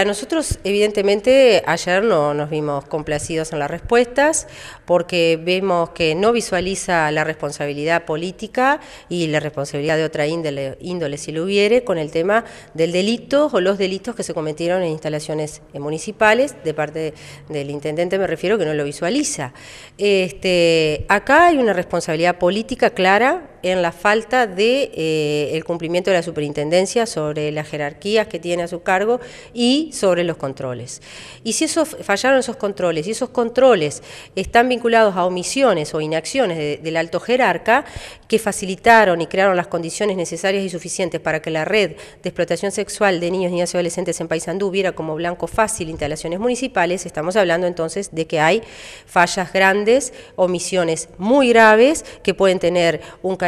A nosotros, evidentemente, ayer no nos vimos complacidos en las respuestas porque vemos que no visualiza la responsabilidad política y la responsabilidad de otra índole, si lo hubiere, con el tema del delito o los delitos que se cometieron en instalaciones eh, municipales. De parte del intendente me refiero que no lo visualiza. Este, acá hay una responsabilidad política clara en la falta de eh, el cumplimiento de la superintendencia sobre las jerarquías que tiene a su cargo y sobre los controles. Y si esos, fallaron esos controles, y esos controles están vinculados a omisiones o inacciones del alto jerarca que facilitaron y crearon las condiciones necesarias y suficientes para que la red de explotación sexual de niños, niñas y adolescentes en Paysandú viera como blanco fácil instalaciones municipales, estamos hablando entonces de que hay fallas grandes, omisiones muy graves que pueden tener un carácter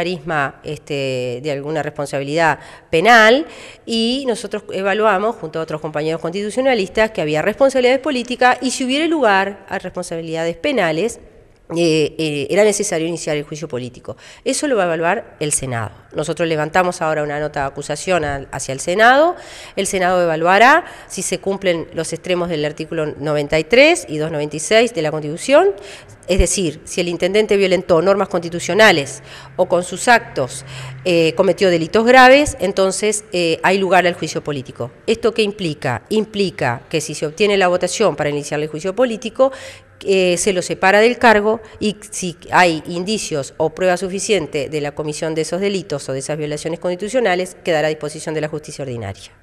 este, de alguna responsabilidad penal y nosotros evaluamos, junto a otros compañeros constitucionalistas, que había responsabilidades políticas y si hubiera lugar a responsabilidades penales, eh, eh, era necesario iniciar el juicio político. Eso lo va a evaluar el Senado. Nosotros levantamos ahora una nota de acusación hacia el Senado. El Senado evaluará si se cumplen los extremos del artículo 93 y 296 de la Constitución, es decir, si el intendente violentó normas constitucionales o con sus actos eh, cometió delitos graves, entonces eh, hay lugar al juicio político. ¿Esto qué implica? Implica que si se obtiene la votación para iniciar el juicio político, eh, se lo separa del cargo y si hay indicios o prueba suficiente de la comisión de esos delitos, o de esas violaciones constitucionales quedará a disposición de la justicia ordinaria.